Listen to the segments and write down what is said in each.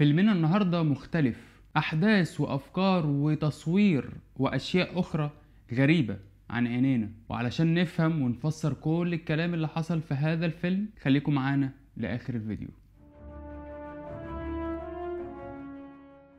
فيلمنا النهاردة مختلف أحداث وأفكار وتصوير وأشياء أخرى غريبة عن عينينا وعلشان نفهم ونفسر كل الكلام اللي حصل في هذا الفيلم خليكم معانا لآخر الفيديو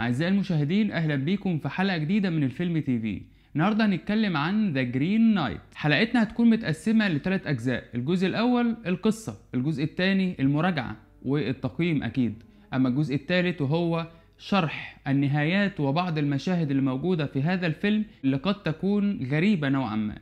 أعزائي المشاهدين أهلا بيكم في حلقة جديدة من الفيلم تي في النهارده هنتكلم عن ذا جرين نايت حلقتنا هتكون متقسمه لثلاث اجزاء الجزء الاول القصه الجزء الثاني المراجعه والتقييم اكيد أما الجزء الثالث وهو شرح النهايات وبعض المشاهد اللي موجودة في هذا الفيلم اللي قد تكون غريبة نوعا ما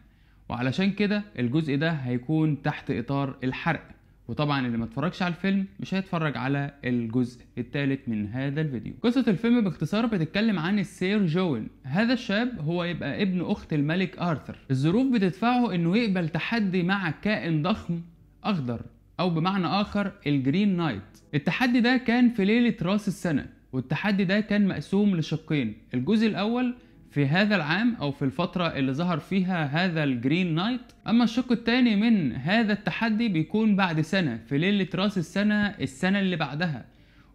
وعلشان كده الجزء ده هيكون تحت إطار الحرق وطبعا اللي ما اتفرجش على الفيلم مش هيتفرج على الجزء الثالث من هذا الفيديو قصة الفيلم باختصار بتتكلم عن السير جويل هذا الشاب هو يبقى ابن اخت الملك ارثر الظروف بتدفعه انه يقبل تحدي مع كائن ضخم اخضر أو بمعنى آخر الجرين نايت التحدي ده كان في ليلة راس السنة والتحدي ده كان مقسوم لشقين الجزء الأول في هذا العام أو في الفترة اللي ظهر فيها هذا الجرين نايت أما الشق الثاني من هذا التحدي بيكون بعد سنة في ليلة راس السنة السنة اللي بعدها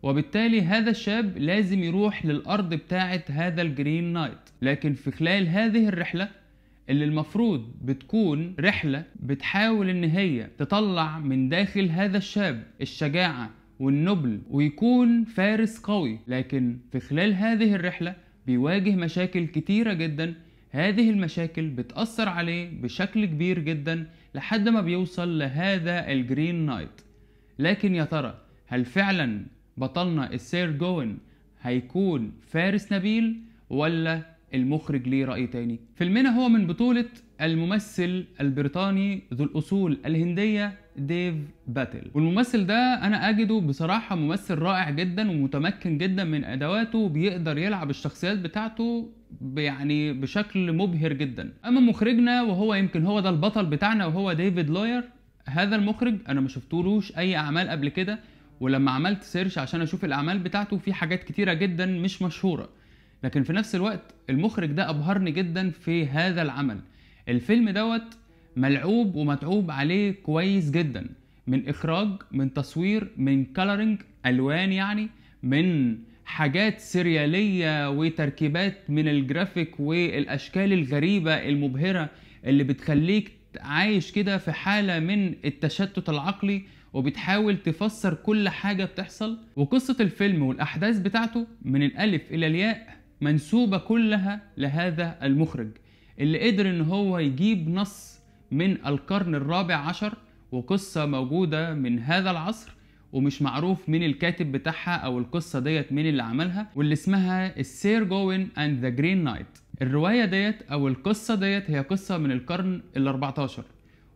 وبالتالي هذا الشاب لازم يروح للأرض بتاعة هذا الجرين نايت لكن في خلال هذه الرحلة اللي المفروض بتكون رحلة بتحاول إن هي تطلع من داخل هذا الشاب الشجاعة والنبل ويكون فارس قوي لكن في خلال هذه الرحلة بيواجه مشاكل كتيرة جدا هذه المشاكل بتأثر عليه بشكل كبير جدا لحد ما بيوصل لهذا الجرين نايت لكن يا ترى هل فعلا بطلنا السير جوين هيكون فارس نبيل ولا المخرج ليه رأي تاني فيلمنا هو من بطولة الممثل البريطاني ذو الأصول الهندية ديف باتل والممثل ده أنا أجده بصراحة ممثل رائع جدا ومتمكن جدا من أدواته بيقدر يلعب الشخصيات بتاعته يعني بشكل مبهر جدا أما مخرجنا وهو يمكن هو ده البطل بتاعنا وهو ديفيد لوير هذا المخرج أنا ما شفتولوش أي أعمال قبل كده ولما عملت سيرش عشان أشوف الأعمال بتاعته في حاجات كتيرة جدا مش مشهورة لكن في نفس الوقت المخرج ده ابهرني جدا في هذا العمل الفيلم دوت ملعوب ومتعوب عليه كويس جدا من اخراج من تصوير من كلرنج الوان يعني من حاجات سرياليه وتركيبات من الجرافيك والاشكال الغريبه المبهره اللي بتخليك عايش كده في حاله من التشتت العقلي وبتحاول تفسر كل حاجه بتحصل وقصه الفيلم والاحداث بتاعته من الالف الى الياء منسوبة كلها لهذا المخرج اللي قدر ان هو يجيب نص من القرن الرابع عشر وقصة موجودة من هذا العصر ومش معروف مين الكاتب بتاعها او القصه ديت مين اللي عملها واللي اسمها السير جوين اند ذا جرين نايت الروايه ديت او القصه ديت هي قصه من القرن ال14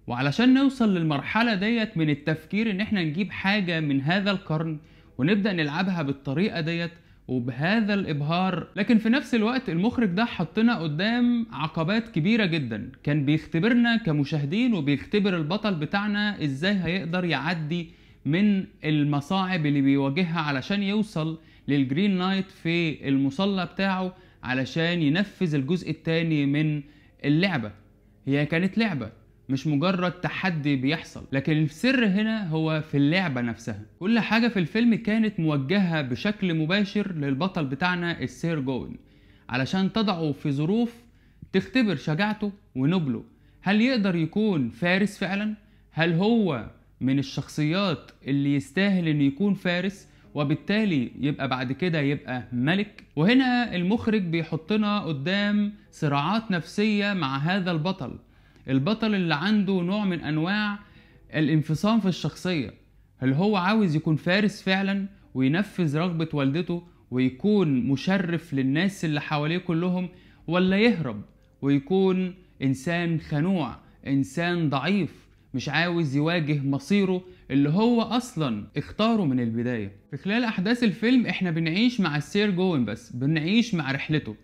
وعلشان نوصل للمرحله ديت من التفكير ان احنا نجيب حاجه من هذا القرن ونبدا نلعبها بالطريقه ديت وبهذا الابهار لكن في نفس الوقت المخرج ده حطنا قدام عقبات كبيره جدا كان بيختبرنا كمشاهدين وبيختبر البطل بتاعنا ازاي هيقدر يعدي من المصاعب اللي بيواجهها علشان يوصل للجرين نايت في المصلى بتاعه علشان ينفذ الجزء الثاني من اللعبه هي كانت لعبه مش مجرد تحدي بيحصل لكن السر هنا هو في اللعبة نفسها كل حاجة في الفيلم كانت موجهة بشكل مباشر للبطل بتاعنا السير جوين علشان تضعه في ظروف تختبر شجاعته ونبله هل يقدر يكون فارس فعلا؟ هل هو من الشخصيات اللي يستاهل انه يكون فارس وبالتالي يبقى بعد كده يبقى ملك وهنا المخرج بيحطنا قدام صراعات نفسية مع هذا البطل البطل اللي عنده نوع من انواع الانفصام في الشخصيه هل هو عاوز يكون فارس فعلا وينفذ رغبه والدته ويكون مشرف للناس اللي حواليه كلهم ولا يهرب ويكون انسان خنوع انسان ضعيف مش عاوز يواجه مصيره اللي هو اصلا اختاره من البدايه في خلال احداث الفيلم احنا بنعيش مع السير جوين بس بنعيش مع رحلته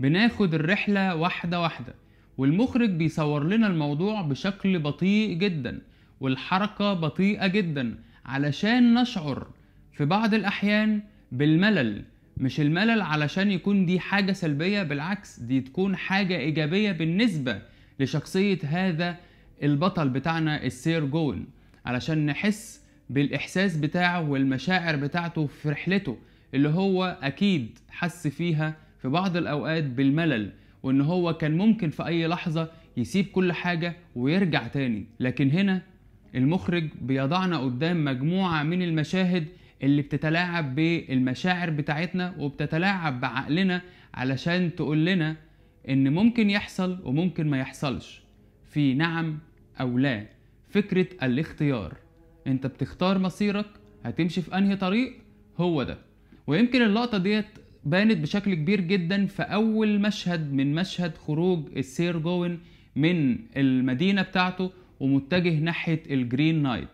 بناخد الرحله واحده واحده والمخرج بيصور لنا الموضوع بشكل بطيء جدا والحركة بطيئة جدا علشان نشعر في بعض الأحيان بالملل مش الملل علشان يكون دي حاجة سلبية بالعكس دي تكون حاجة إيجابية بالنسبة لشخصية هذا البطل بتاعنا السير جون علشان نحس بالإحساس بتاعه والمشاعر بتاعته في رحلته اللي هو أكيد حس فيها في بعض الأوقات بالملل وان هو كان ممكن في اي لحظه يسيب كل حاجه ويرجع تاني لكن هنا المخرج بيضعنا قدام مجموعه من المشاهد اللي بتتلاعب بالمشاعر بتاعتنا وبتتلاعب بعقلنا علشان تقول لنا ان ممكن يحصل وممكن ما يحصلش في نعم او لا فكره الاختيار انت بتختار مصيرك هتمشي في انهي طريق هو ده ويمكن اللقطه ديت بانت بشكل كبير جدا في اول مشهد من مشهد خروج السير جوين من المدينه بتاعته ومتجه ناحيه الجرين نايت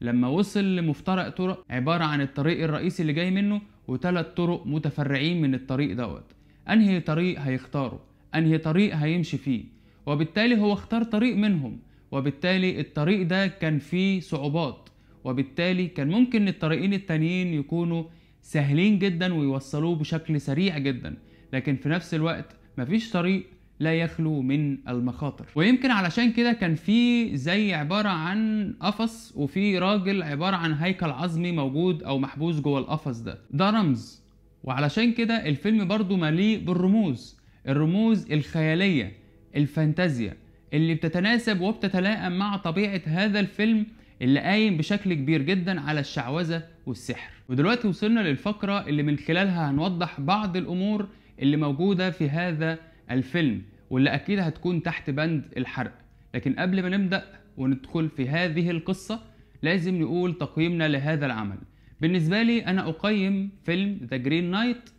لما وصل لمفترق طرق عباره عن الطريق الرئيسي اللي جاي منه وثلاث طرق متفرعين من الطريق دوت انهي طريق هيختاره انهي طريق هيمشي فيه وبالتالي هو اختار طريق منهم وبالتالي الطريق ده كان فيه صعوبات وبالتالي كان ممكن الطريقين التانيين يكونوا سهلين جدا ويوصلوه بشكل سريع جدا لكن في نفس الوقت مفيش طريق لا يخلو من المخاطر ويمكن علشان كده كان في زي عبارة عن قفص وفي راجل عبارة عن هيكل عظمي موجود أو محبوس جوه القفص ده ده رمز وعلشان كده الفيلم برضو مليء بالرموز الرموز الخيالية الفانتازيا اللي بتتناسب وبتتلائم مع طبيعة هذا الفيلم اللي قايم بشكل كبير جدا على الشعوذة والسحر ودلوقتي وصلنا للفقرة اللي من خلالها هنوضح بعض الأمور اللي موجودة في هذا الفيلم واللي أكيد هتكون تحت بند الحرق لكن قبل ما نبدأ وندخل في هذه القصة لازم نقول تقييمنا لهذا العمل بالنسبة لي أنا أقيم فيلم ذا جرين نايت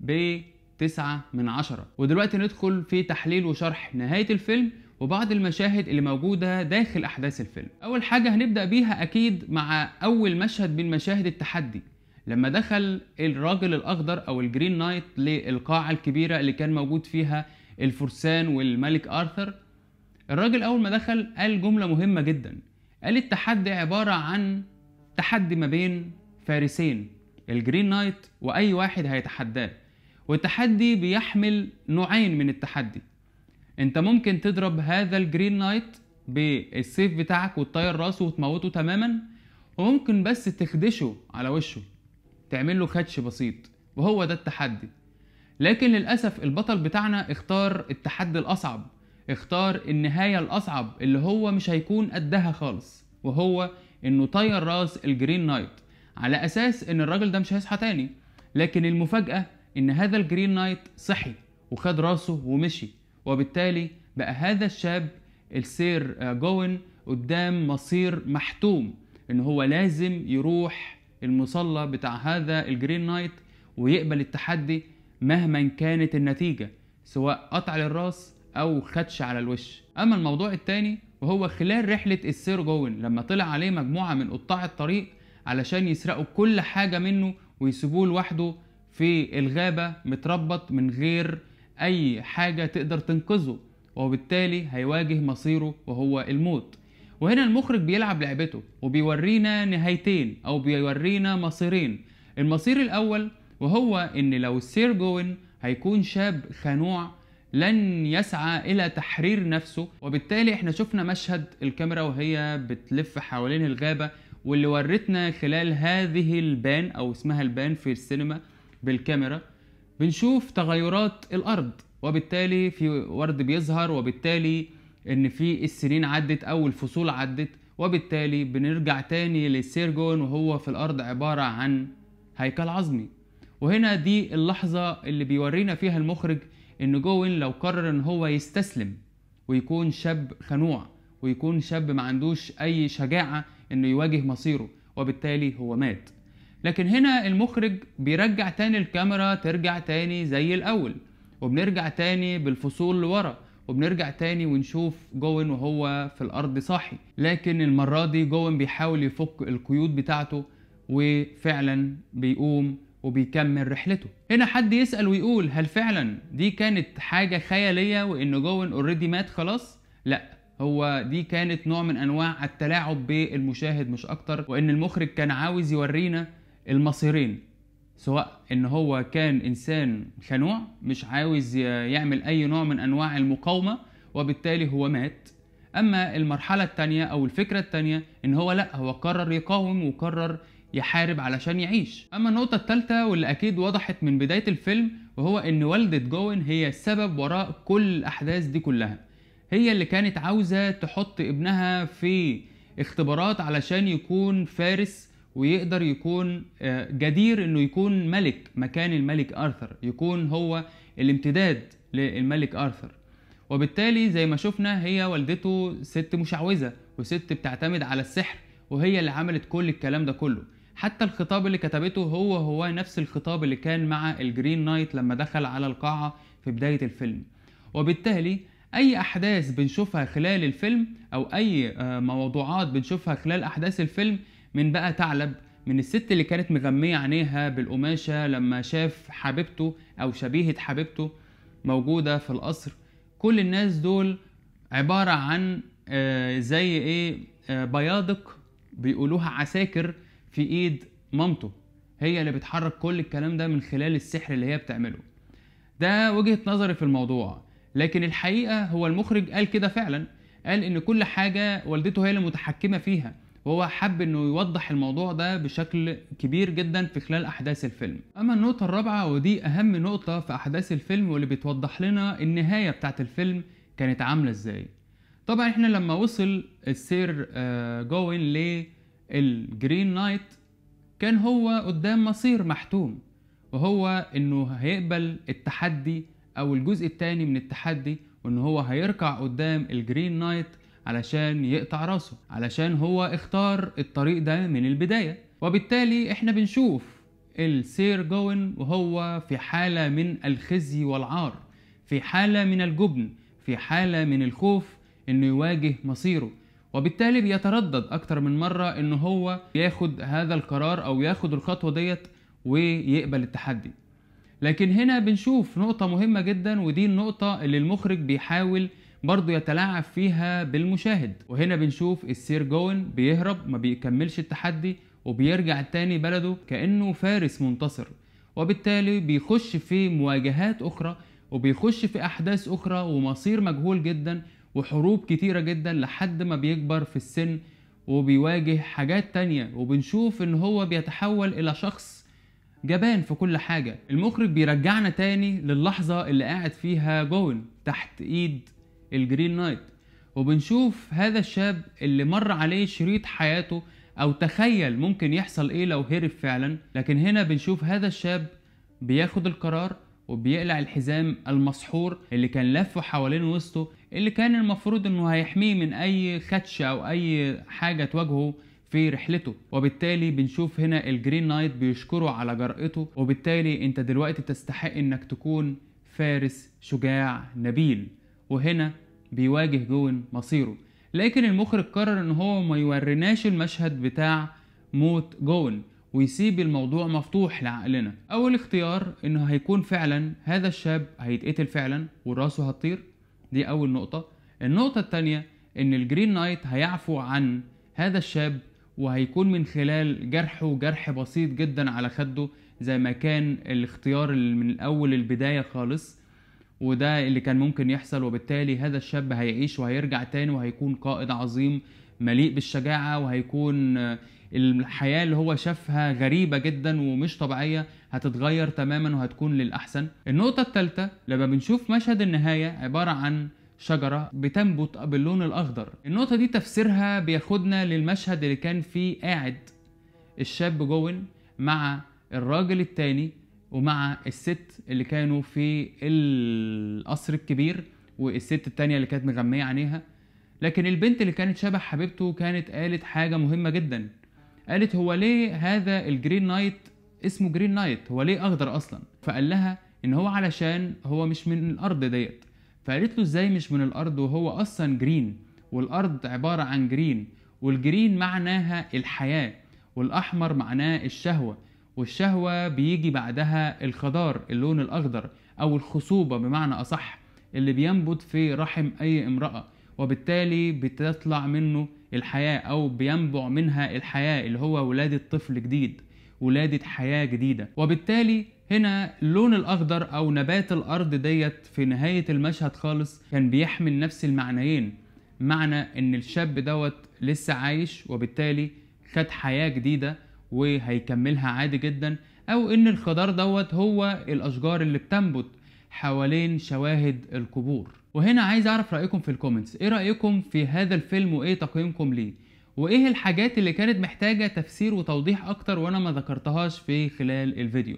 ب 9 من 10 ودلوقتي ندخل في تحليل وشرح نهاية الفيلم وبعض المشاهد اللي موجودة داخل أحداث الفيلم أول حاجة هنبدأ بيها أكيد مع أول مشهد من مشاهد التحدي لما دخل الراجل الأخضر أو الجرين نايت للقاعة الكبيرة اللي كان موجود فيها الفرسان والملك آرثر الراجل أول ما دخل قال جملة مهمة جدا قال التحدي عبارة عن تحدي ما بين فارسين الجرين نايت وأي واحد هيتحداه والتحدي بيحمل نوعين من التحدي انت ممكن تضرب هذا الجرين نايت بالسيف بتاعك وتطير راسه وتموته تماما وممكن بس تخدشه على وشه تعمل له خدش بسيط وهو ده التحدي لكن للأسف البطل بتاعنا اختار التحدي الأصعب اختار النهاية الأصعب اللي هو مش هيكون قدها خالص وهو انه طير راس الجرين نايت على اساس ان الراجل ده مش هيصحى تاني لكن المفاجأة ان هذا الجرين نايت صحي وخد راسه ومشي وبالتالي بقى هذا الشاب السير جوين قدام مصير محتوم ان هو لازم يروح المصلى بتاع هذا الجرين نايت ويقبل التحدي مهما كانت النتيجة سواء قطع للراس او خدش على الوش اما الموضوع الثاني وهو خلال رحلة السير جوين لما طلع عليه مجموعة من قطاع الطريق علشان يسرقوا كل حاجة منه ويسيبوه لوحده في الغابة متربط من غير أي حاجة تقدر تنقذه وبالتالي هيواجه مصيره وهو الموت وهنا المخرج بيلعب لعبته وبيورينا نهايتين أو بيورينا مصيرين المصير الأول وهو إن لو سير جوين هيكون شاب خنوع لن يسعى الى تحرير نفسه وبالتالي احنا شفنا مشهد الكاميرا وهي بتلف حوالين الغابه واللي ورتنا خلال هذه البان او اسمها البان في السينما بالكاميرا بنشوف تغيرات الارض وبالتالي في ورد بيظهر وبالتالي ان في السنين عدت او الفصول عدت وبالتالي بنرجع تاني للسيرجون وهو في الارض عباره عن هيكل عظمي وهنا دي اللحظه اللي بيورينا فيها المخرج ان جوين لو قرر ان هو يستسلم ويكون شاب خنوع ويكون شاب ما عندوش اي شجاعه انه يواجه مصيره وبالتالي هو مات لكن هنا المخرج بيرجع تاني الكاميرا ترجع تاني زي الاول وبنرجع تاني بالفصول لورا وبنرجع تاني ونشوف جوين وهو في الارض صاحي لكن المره دي جوين بيحاول يفك القيود بتاعته وفعلا بيقوم وبيكمل رحلته هنا حد يسال ويقول هل فعلا دي كانت حاجه خياليه وان جوين اوريدي مات خلاص لا هو دي كانت نوع من انواع التلاعب بالمشاهد مش اكتر وان المخرج كان عاوز يورينا المصيرين سواء ان هو كان انسان خنوع مش عاوز يعمل اي نوع من انواع المقاومه وبالتالي هو مات اما المرحله التانية او الفكره التانية ان هو لا هو قرر يقاوم وقرر يحارب علشان يعيش اما النقطه الثالثه واللي اكيد وضحت من بدايه الفيلم وهو ان والده جوين هي السبب وراء كل الاحداث دي كلها هي اللي كانت عاوزه تحط ابنها في اختبارات علشان يكون فارس ويقدر يكون آه، جدير انه يكون ملك مكان الملك ارثر يكون هو الامتداد للملك ارثر وبالتالي زي ما شفنا هي والدته ست مشعوذه وست بتعتمد على السحر وهي اللي عملت كل الكلام ده كله حتى الخطاب اللي كتبته هو هو نفس الخطاب اللي كان مع الجرين نايت لما دخل على القاعه في بدايه الفيلم وبالتالي اي احداث بنشوفها خلال الفيلم او اي آه، موضوعات بنشوفها خلال احداث الفيلم من بقى ثعلب من الست اللي كانت مغمية عينيها بالقماشة لما شاف حبيبته أو شبيهة حبيبته موجودة في القصر كل الناس دول عبارة عن آه، زي إيه آه، بيادق بيقولوها عساكر في إيد مامته هي اللي بتحرك كل الكلام ده من خلال السحر اللي هي بتعمله ده وجهة نظري في الموضوع لكن الحقيقة هو المخرج قال كده فعلا قال إن كل حاجة والدته هي اللي متحكمة فيها وهو حب انه يوضح الموضوع ده بشكل كبير جدا في خلال احداث الفيلم اما النقطه الرابعه ودي اهم نقطه في احداث الفيلم واللي بتوضح لنا النهايه بتاعه الفيلم كانت عامله ازاي طبعا احنا لما وصل السير آه، جوين للجرين نايت كان هو قدام مصير محتوم وهو انه هيقبل التحدي او الجزء الثاني من التحدي وان هو هيركع قدام الجرين نايت علشان يقطع راسه علشان هو اختار الطريق ده من البداية وبالتالي احنا بنشوف السير جوين وهو في حالة من الخزي والعار في حالة من الجبن في حالة من الخوف انه يواجه مصيره وبالتالي بيتردد اكتر من مرة ان هو ياخد هذا القرار او ياخد الخطوة ديت ويقبل التحدي لكن هنا بنشوف نقطة مهمة جدا ودي النقطة اللي المخرج بيحاول برضه يتلاعب فيها بالمشاهد وهنا بنشوف السير جوين بيهرب ما بيكملش التحدي وبيرجع تاني بلده كأنه فارس منتصر وبالتالي بيخش في مواجهات أخرى وبيخش في أحداث أخرى ومصير مجهول جدا وحروب كتيرة جدا لحد ما بيكبر في السن وبيواجه حاجات تانية وبنشوف إن هو بيتحول إلى شخص جبان في كل حاجة المخرج بيرجعنا تاني للحظة اللي قاعد فيها جون تحت إيد الجرين نايت وبنشوف هذا الشاب اللي مر عليه شريط حياته او تخيل ممكن يحصل ايه لو هرب فعلا لكن هنا بنشوف هذا الشاب بياخد القرار وبيقلع الحزام المسحور اللي كان لفه حوالين وسطه اللي كان المفروض انه هيحميه من اي خدش او اي حاجه تواجهه في رحلته وبالتالي بنشوف هنا الجرين نايت بيشكره على جرأته وبالتالي انت دلوقتي تستحق انك تكون فارس شجاع نبيل وهنا بيواجه جون مصيره لكن المخرج قرر ان هو ما يوريناش المشهد بتاع موت جون ويسيب الموضوع مفتوح لعقلنا اول اختيار انه هيكون فعلا هذا الشاب هيتقتل فعلا وراسه هتطير دي اول نقطه النقطه الثانيه ان الجرين نايت هيعفو عن هذا الشاب وهيكون من خلال جرحه جرح بسيط جدا على خده زي ما كان الاختيار من الاول البدايه خالص وده اللي كان ممكن يحصل وبالتالي هذا الشاب هيعيش وهيرجع تاني وهيكون قائد عظيم مليء بالشجاعة وهيكون آه، الحياة اللي هو شافها غريبة جدا ومش طبيعية هتتغير تماما وهتكون للأحسن النقطة الثالثة لما بنشوف مشهد النهاية عبارة عن شجرة بتنبت باللون الأخضر النقطة دي تفسيرها بياخدنا للمشهد اللي كان فيه قاعد الشاب جوين مع الراجل التاني ومع الست اللي كانوا في القصر الكبير والست التانية اللي كانت مغمية عينيها لكن البنت اللي كانت شبه حبيبته كانت قالت حاجة مهمة جدا قالت هو ليه هذا الجرين نايت اسمه جرين نايت هو ليه أخضر أصلا فقال لها إن هو علشان هو مش من الأرض ديت فقالت له إزاي مش من الأرض وهو أصلا جرين والأرض عبارة عن جرين والجرين معناها الحياة والأحمر معناه الشهوة والشهوة بيجي بعدها الخضار اللون الأخضر أو الخصوبة بمعنى أصح اللي بينبت في رحم أي امرأة وبالتالي بتطلع منه الحياة أو بينبع منها الحياة اللي هو ولادة طفل جديد ولادة حياة جديدة وبالتالي هنا اللون الأخضر أو نبات الأرض ديت في نهاية المشهد خالص كان بيحمل نفس المعنيين معنى إن الشاب دوت لسه عايش وبالتالي خد حياة جديدة وهيكملها عادي جدا او ان الخضار دوت هو الاشجار اللي بتنبت حوالين شواهد القبور وهنا عايز اعرف رايكم في الكومنتس ايه رايكم في هذا الفيلم وايه تقييمكم ليه وايه الحاجات اللي كانت محتاجه تفسير وتوضيح اكتر وانا ما ذكرتهاش في خلال الفيديو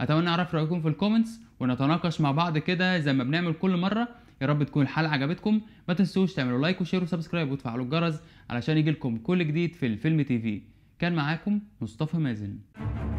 اتمنى اعرف رايكم في الكومنتس ونتناقش مع بعض كده زي ما بنعمل كل مره يا رب تكون الحلقه عجبتكم ما تنسوش تعملوا لايك وشير وسبسكرايب وتفعلوا الجرس علشان يجيلكم كل جديد في الفيلم تي في كان معاكم مصطفى مازن